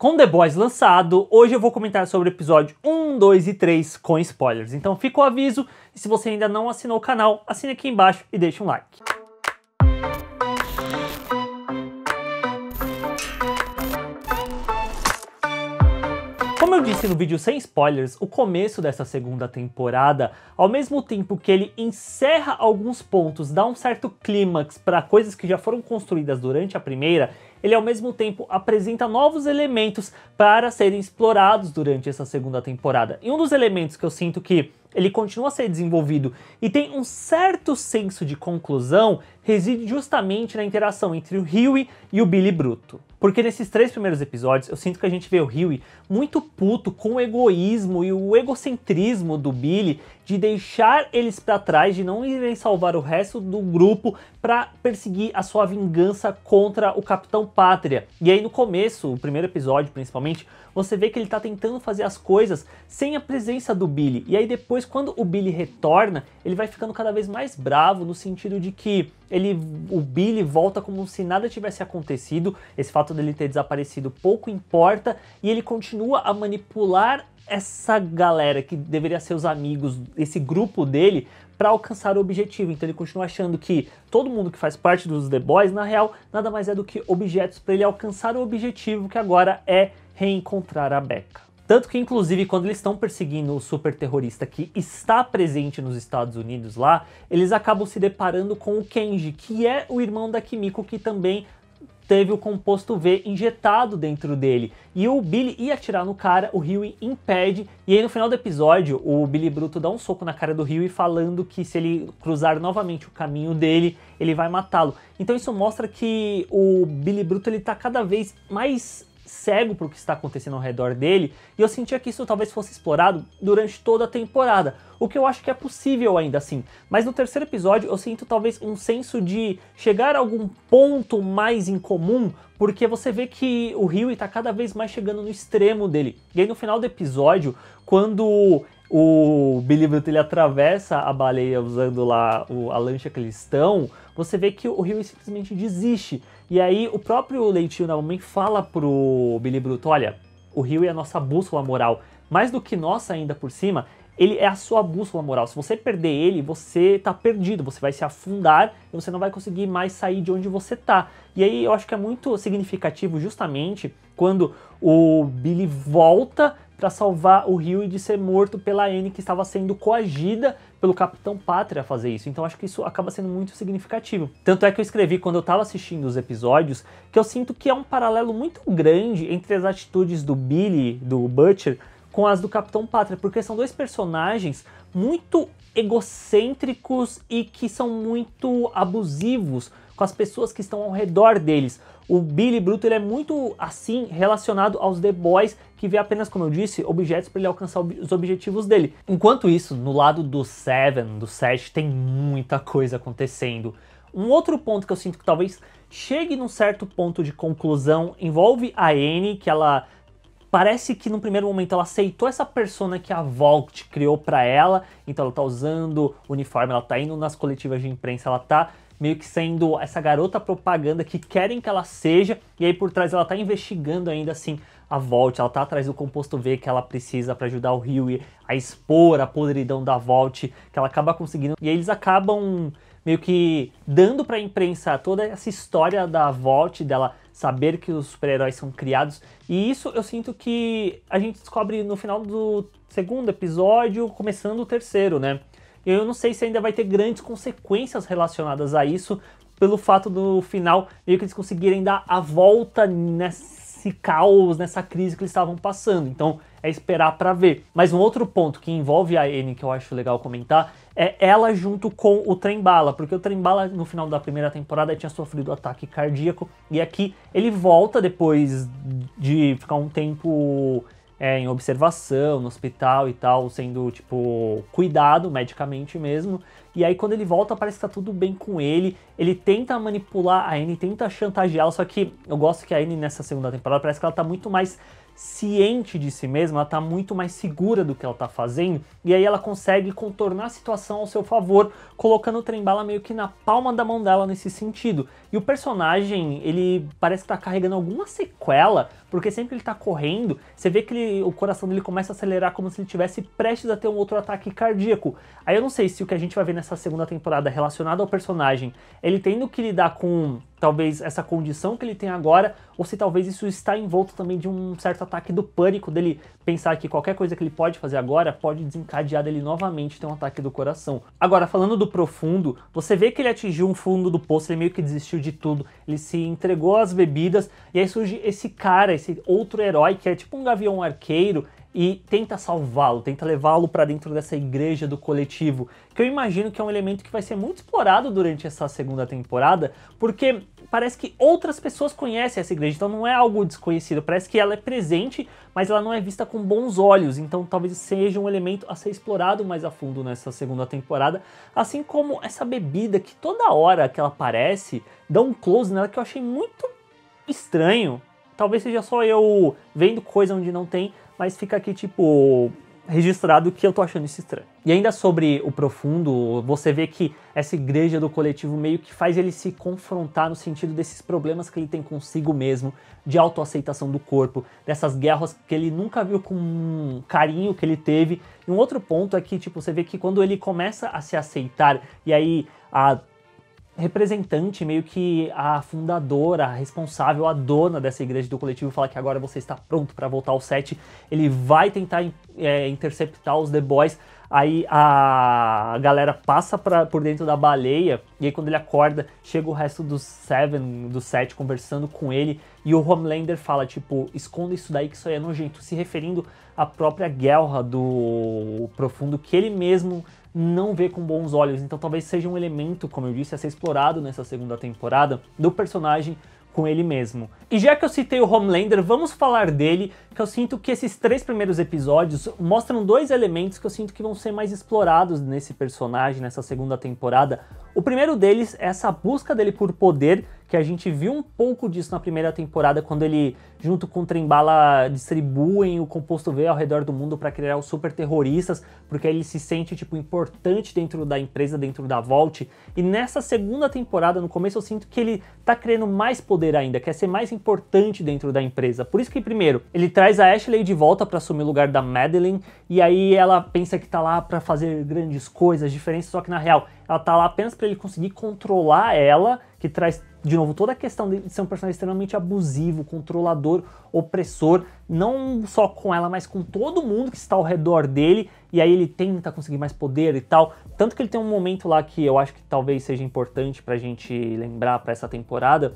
Com The Boys lançado, hoje eu vou comentar sobre o episódio 1, 2 e 3 com spoilers. Então fica o aviso e se você ainda não assinou o canal, assine aqui embaixo e deixa um like. Como eu disse no vídeo sem spoilers, o começo dessa segunda temporada, ao mesmo tempo que ele encerra alguns pontos, dá um certo clímax para coisas que já foram construídas durante a primeira, ele ao mesmo tempo apresenta novos elementos para serem explorados durante essa segunda temporada. E um dos elementos que eu sinto que ele continua a ser desenvolvido e tem um certo senso de conclusão reside justamente na interação entre o Huey e o Billy Bruto. Porque nesses três primeiros episódios eu sinto que a gente vê o Huey muito puto com o egoísmo e o egocentrismo do Billy de deixar eles para trás, de não irem salvar o resto do grupo para perseguir a sua vingança contra o Capitão Pátria. E aí no começo, o primeiro episódio principalmente, você vê que ele tá tentando fazer as coisas sem a presença do Billy. E aí depois quando o Billy retorna, ele vai ficando cada vez mais bravo no sentido de que ele, o Billy volta como se nada tivesse acontecido, esse fato dele ter desaparecido pouco importa, e ele continua a manipular essa galera que deveria ser os amigos, esse grupo dele, para alcançar o objetivo. Então ele continua achando que todo mundo que faz parte dos The Boys, na real, nada mais é do que objetos para ele alcançar o objetivo que agora é reencontrar a Becca. Tanto que, inclusive, quando eles estão perseguindo o super terrorista que está presente nos Estados Unidos lá, eles acabam se deparando com o Kenji, que é o irmão da Kimiko, que também teve o composto V injetado dentro dele. E o Billy ia atirar no cara, o Rio impede, e aí no final do episódio, o Billy Bruto dá um soco na cara do e falando que se ele cruzar novamente o caminho dele, ele vai matá-lo. Então isso mostra que o Billy Bruto ele tá cada vez mais cego para o que está acontecendo ao redor dele, e eu sentia que isso talvez fosse explorado durante toda a temporada, o que eu acho que é possível ainda assim. Mas no terceiro episódio eu sinto talvez um senso de chegar a algum ponto mais em comum, porque você vê que o Rio está cada vez mais chegando no extremo dele. E aí no final do episódio, quando o Billy Bruto ele atravessa a baleia usando lá o, a lancha que eles estão, você vê que o Rio simplesmente desiste. E aí o próprio Leitinho da Mamãe fala pro Billy Bruto, olha, o Rio é a nossa bússola moral. Mais do que nossa ainda por cima, ele é a sua bússola moral. Se você perder ele, você está perdido, você vai se afundar e você não vai conseguir mais sair de onde você está. E aí eu acho que é muito significativo justamente quando o Billy volta para salvar o Rio e de ser morto pela Anne que estava sendo coagida pelo Capitão Pátria a fazer isso. Então acho que isso acaba sendo muito significativo. Tanto é que eu escrevi quando eu estava assistindo os episódios que eu sinto que é um paralelo muito grande entre as atitudes do Billy, do Butcher com as do Capitão Pátria, porque são dois personagens muito egocêntricos e que são muito abusivos com as pessoas que estão ao redor deles. O Billy Bruto ele é muito assim relacionado aos The Boys, que vê apenas, como eu disse, objetos para ele alcançar ob os objetivos dele. Enquanto isso, no lado do Seven, do Sete, tem muita coisa acontecendo. Um outro ponto que eu sinto que talvez chegue num certo ponto de conclusão envolve a Annie, que ela Parece que no primeiro momento ela aceitou essa persona que a Vault criou para ela, então ela tá usando uniforme, ela tá indo nas coletivas de imprensa, ela tá meio que sendo essa garota propaganda que querem que ela seja, e aí por trás ela tá investigando ainda assim a Vault, ela tá atrás do composto V que ela precisa para ajudar o Rio a expor a podridão da Vault, que ela acaba conseguindo. E aí eles acabam meio que dando para a imprensa toda essa história da Vault dela saber que os super-heróis são criados. E isso eu sinto que a gente descobre no final do segundo episódio, começando o terceiro, né? Eu não sei se ainda vai ter grandes consequências relacionadas a isso, pelo fato do final meio que eles conseguirem dar a volta nessa nesse caos, nessa crise que eles estavam passando. Então é esperar para ver. Mas um outro ponto que envolve a N que eu acho legal comentar é ela junto com o Trembala, porque o Trembala no final da primeira temporada tinha sofrido ataque cardíaco e aqui ele volta depois de ficar um tempo é, em observação, no hospital e tal, sendo, tipo, cuidado medicamente mesmo. E aí, quando ele volta, parece que tá tudo bem com ele. Ele tenta manipular a Anne, tenta chantageá-la, só que eu gosto que a Anne, nessa segunda temporada, parece que ela tá muito mais ciente de si mesma, ela tá muito mais segura do que ela tá fazendo, e aí ela consegue contornar a situação ao seu favor, colocando o trem-bala meio que na palma da mão dela nesse sentido. E o personagem, ele parece que tá carregando alguma sequela porque sempre que ele tá correndo, você vê que ele, o coração dele começa a acelerar como se ele tivesse prestes a ter um outro ataque cardíaco. Aí eu não sei se o que a gente vai ver nessa segunda temporada relacionado ao personagem, ele tendo que lidar com talvez essa condição que ele tem agora, ou se talvez isso está envolto também de um certo ataque do pânico, dele pensar que qualquer coisa que ele pode fazer agora pode desencadear dele novamente ter um ataque do coração. Agora, falando do profundo, você vê que ele atingiu um fundo do poço, ele meio que desistiu de tudo, ele se entregou às bebidas, e aí surge esse cara, esse outro herói que é tipo um gavião arqueiro e tenta salvá-lo, tenta levá-lo para dentro dessa igreja do coletivo, que eu imagino que é um elemento que vai ser muito explorado durante essa segunda temporada, porque parece que outras pessoas conhecem essa igreja, então não é algo desconhecido, parece que ela é presente, mas ela não é vista com bons olhos, então talvez seja um elemento a ser explorado mais a fundo nessa segunda temporada, assim como essa bebida que toda hora que ela aparece, dá um close nela que eu achei muito estranho, Talvez seja só eu vendo coisa onde não tem, mas fica aqui tipo registrado que eu tô achando isso estranho. E ainda sobre o profundo, você vê que essa igreja do coletivo meio que faz ele se confrontar no sentido desses problemas que ele tem consigo mesmo, de autoaceitação do corpo, dessas guerras que ele nunca viu com um carinho que ele teve. E um outro ponto é que, tipo, você vê que quando ele começa a se aceitar, e aí a representante, meio que a fundadora, a responsável, a dona dessa igreja do coletivo, fala que agora você está pronto para voltar ao set. Ele vai tentar é, interceptar os The Boys. Aí a galera passa pra, por dentro da baleia, e aí quando ele acorda, chega o resto dos Seven, do set conversando com ele, e o Homelander fala, tipo, esconda isso daí que isso aí é nojento, se referindo a própria guerra do profundo que ele mesmo não vê com bons olhos. Então talvez seja um elemento, como eu disse, a ser explorado nessa segunda temporada do personagem com ele mesmo. E já que eu citei o Homelander, vamos falar dele, que eu sinto que esses três primeiros episódios mostram dois elementos que eu sinto que vão ser mais explorados nesse personagem, nessa segunda temporada. O primeiro deles é essa busca dele por poder, que a gente viu um pouco disso na primeira temporada, quando ele, junto com o Trembala, distribuem o composto V ao redor do mundo para criar os super terroristas, porque ele se sente, tipo, importante dentro da empresa, dentro da Vault. E nessa segunda temporada, no começo, eu sinto que ele tá querendo mais poder ainda, quer ser mais importante dentro da empresa. Por isso que, primeiro, ele traz a Ashley de volta para assumir o lugar da Madeline, e aí ela pensa que tá lá para fazer grandes coisas, diferentes, só que na real, ela tá lá apenas para ele conseguir controlar ela, que traz de novo, toda a questão de ser um personagem extremamente abusivo, controlador, opressor, não só com ela, mas com todo mundo que está ao redor dele, e aí ele tenta conseguir mais poder e tal. Tanto que ele tem um momento lá que eu acho que talvez seja importante pra gente lembrar para essa temporada,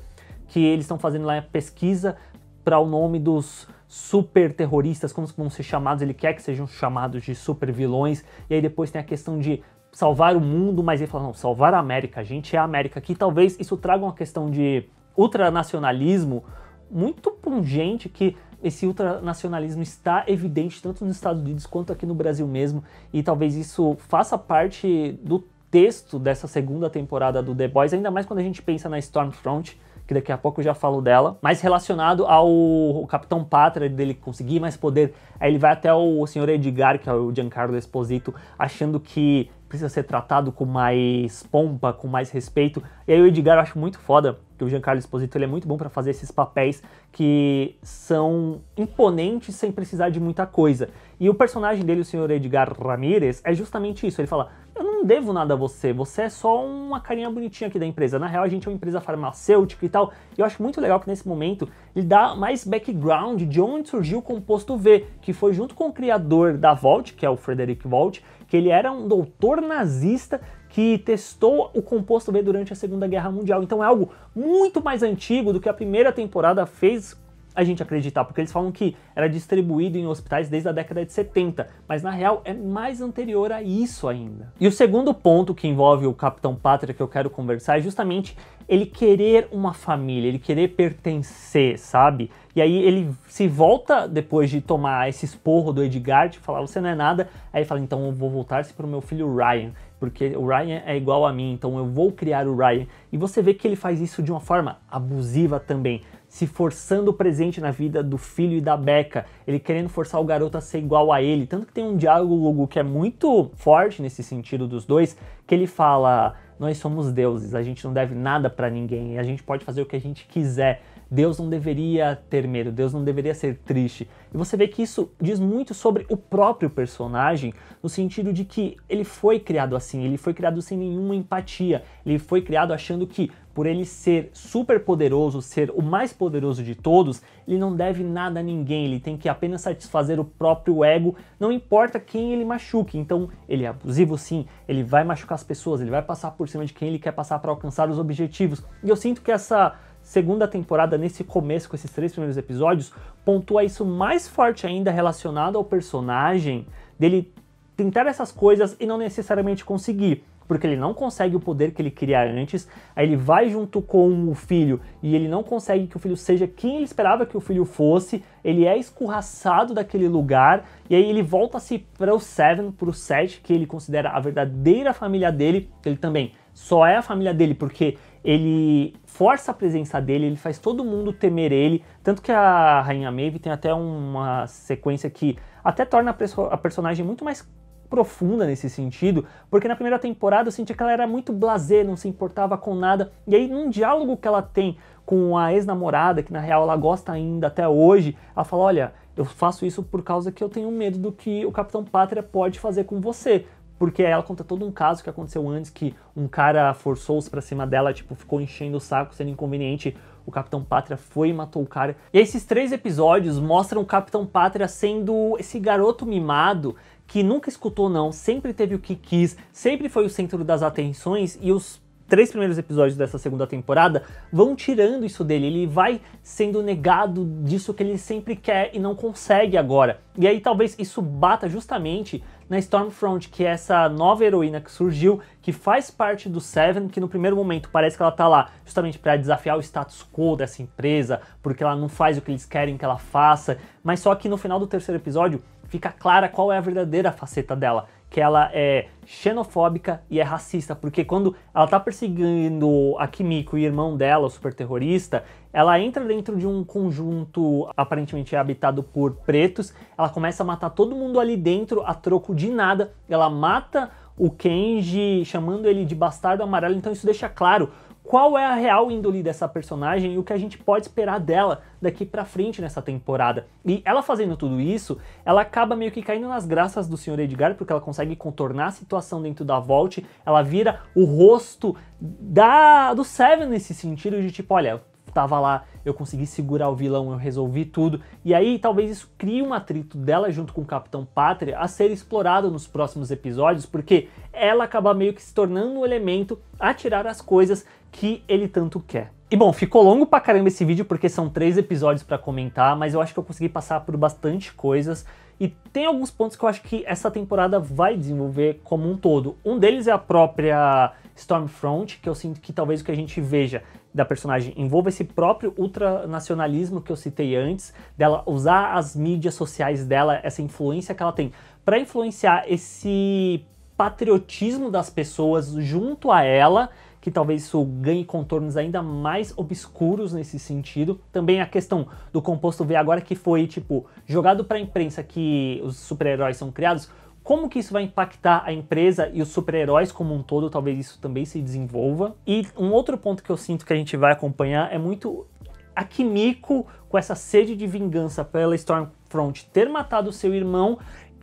que eles estão fazendo lá a pesquisa para o nome dos super terroristas, como vão ser chamados, ele quer que sejam chamados de super vilões, e aí depois tem a questão de salvar o mundo, mas ele fala, não, salvar a América, a gente é a América. Que talvez isso traga uma questão de ultranacionalismo muito pungente que esse ultranacionalismo está evidente tanto nos Estados Unidos quanto aqui no Brasil mesmo, e talvez isso faça parte do texto dessa segunda temporada do The Boys, ainda mais quando a gente pensa na Stormfront, que daqui a pouco eu já falo dela, mas relacionado ao Capitão Pátria, dele conseguir mais poder, aí ele vai até o senhor Edgar, que é o Giancarlo Esposito, achando que precisa ser tratado com mais pompa, com mais respeito. E aí o Edgar eu acho muito foda, que o Giancarlo Esposito ele é muito bom para fazer esses papéis que são imponentes sem precisar de muita coisa. E o personagem dele, o senhor Edgar Ramírez, é justamente isso. Ele fala: "Eu não devo nada a você, você é só uma carinha bonitinha aqui da empresa. Na real, a gente é uma empresa farmacêutica e tal". E eu acho muito legal que nesse momento ele dá mais background de onde surgiu o composto V, que foi junto com o criador da Volt, que é o Frederick Volt, que ele era um doutor nazista que testou o composto B durante a Segunda Guerra Mundial. Então é algo muito mais antigo do que a primeira temporada fez a gente acreditar, porque eles falam que era distribuído em hospitais desde a década de 70, mas na real é mais anterior a isso ainda. E o segundo ponto que envolve o Capitão Pátria que eu quero conversar é justamente ele querer uma família, ele querer pertencer, sabe? E aí ele se volta depois de tomar esse esporro do Edgar, de falar, você não é nada. Aí ele fala, então eu vou voltar-se para o meu filho Ryan, porque o Ryan é igual a mim, então eu vou criar o Ryan. E você vê que ele faz isso de uma forma abusiva também, se forçando presente na vida do filho e da Becca, ele querendo forçar o garoto a ser igual a ele. Tanto que tem um diálogo que é muito forte nesse sentido dos dois, que ele fala: Nós somos deuses, a gente não deve nada para ninguém, a gente pode fazer o que a gente quiser. Deus não deveria ter medo, Deus não deveria ser triste. E você vê que isso diz muito sobre o próprio personagem, no sentido de que ele foi criado assim, ele foi criado sem nenhuma empatia, ele foi criado achando que por ele ser super poderoso, ser o mais poderoso de todos, ele não deve nada a ninguém, ele tem que apenas satisfazer o próprio ego, não importa quem ele machuque. Então, ele é abusivo sim, ele vai machucar as pessoas, ele vai passar por cima de quem ele quer passar para alcançar os objetivos. E eu sinto que essa segunda temporada, nesse começo, com esses três primeiros episódios, pontua isso mais forte ainda relacionado ao personagem, dele tentar essas coisas e não necessariamente conseguir. Porque ele não consegue o poder que ele queria antes, aí ele vai junto com o filho e ele não consegue que o filho seja quem ele esperava que o filho fosse, ele é escorraçado daquele lugar, e aí ele volta-se para o Seven, para o Sete, que ele considera a verdadeira família dele, ele também só é a família dele porque ele força a presença dele, ele faz todo mundo temer ele, tanto que a Rainha Maeve tem até uma sequência que até torna a, perso a personagem muito mais profunda nesse sentido, porque na primeira temporada eu senti que ela era muito blasé, não se importava com nada, e aí num diálogo que ela tem com a ex-namorada, que na real ela gosta ainda até hoje, ela fala, olha, eu faço isso por causa que eu tenho medo do que o Capitão Pátria pode fazer com você, porque ela conta todo um caso que aconteceu antes que um cara forçou-se pra cima dela, tipo, ficou enchendo o saco, sendo inconveniente. O Capitão Pátria foi e matou o cara. E esses três episódios mostram o Capitão Pátria sendo esse garoto mimado que nunca escutou não, sempre teve o que quis, sempre foi o centro das atenções e os três primeiros episódios dessa segunda temporada vão tirando isso dele, ele vai sendo negado disso que ele sempre quer e não consegue agora. E aí talvez isso bata justamente na Stormfront, que é essa nova heroína que surgiu, que faz parte do Seven, que no primeiro momento parece que ela tá lá justamente para desafiar o status quo dessa empresa, porque ela não faz o que eles querem que ela faça, mas só que no final do terceiro episódio fica clara qual é a verdadeira faceta dela, que ela é xenofóbica e é racista, porque quando ela tá perseguindo a Kimiko e o irmão dela, o super terrorista, ela entra dentro de um conjunto aparentemente habitado por pretos, ela começa a matar todo mundo ali dentro a troco de nada, ela mata o Kenji chamando ele de bastardo amarelo, então isso deixa claro qual é a real índole dessa personagem e o que a gente pode esperar dela daqui para frente nessa temporada. E ela fazendo tudo isso, ela acaba meio que caindo nas graças do Sr. Edgar, porque ela consegue contornar a situação dentro da Vault, ela vira o rosto da do Seven nesse sentido de tipo, olha, tava lá, eu consegui segurar o vilão, eu resolvi tudo. E aí talvez isso crie um atrito dela junto com o Capitão Pátria a ser explorado nos próximos episódios, porque ela acaba meio que se tornando um elemento a tirar as coisas que ele tanto quer. E bom, ficou longo pra caramba esse vídeo porque são três episódios para comentar, mas eu acho que eu consegui passar por bastante coisas. E tem alguns pontos que eu acho que essa temporada vai desenvolver como um todo. Um deles é a própria Stormfront, que eu sinto que talvez o que a gente veja da personagem envolva esse próprio ultranacionalismo que eu citei antes, dela usar as mídias sociais dela, essa influência que ela tem, para influenciar esse patriotismo das pessoas junto a ela que talvez isso ganhe contornos ainda mais obscuros nesse sentido. Também a questão do composto V agora que foi, tipo, jogado para a imprensa que os super-heróis são criados, como que isso vai impactar a empresa e os super-heróis como um todo, talvez isso também se desenvolva. E um outro ponto que eu sinto que a gente vai acompanhar é muito a Kimiko com essa sede de vingança pela Stormfront ter matado seu irmão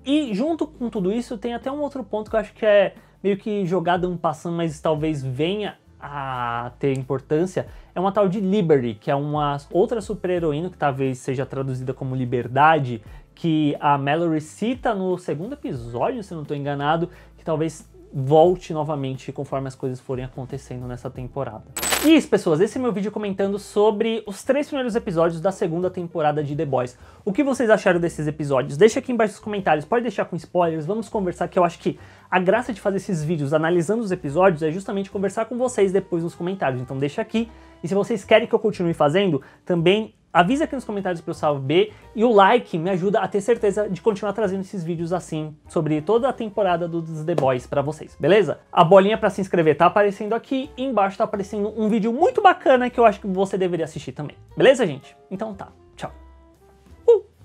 e junto com tudo isso, tem até um outro ponto que eu acho que é meio que jogada um passando, mas talvez venha a ter importância, é uma tal de Liberty, que é uma outra super-heroína que talvez seja traduzida como Liberdade, que a Mallory cita no segundo episódio, se não estou enganado, que talvez volte novamente conforme as coisas forem acontecendo nessa temporada. E isso, pessoas, esse é meu vídeo comentando sobre os três primeiros episódios da segunda temporada de The Boys. O que vocês acharam desses episódios? Deixa aqui embaixo nos comentários, pode deixar com spoilers, vamos conversar, que eu acho que a graça de fazer esses vídeos analisando os episódios é justamente conversar com vocês depois nos comentários, então deixa aqui. E se vocês querem que eu continue fazendo, também Avisa aqui nos comentários para eu saber e o like me ajuda a ter certeza de continuar trazendo esses vídeos assim sobre toda a temporada dos The Boys para vocês, beleza? A bolinha para se inscrever tá aparecendo aqui e embaixo tá aparecendo um vídeo muito bacana que eu acho que você deveria assistir também. Beleza, gente? Então tá.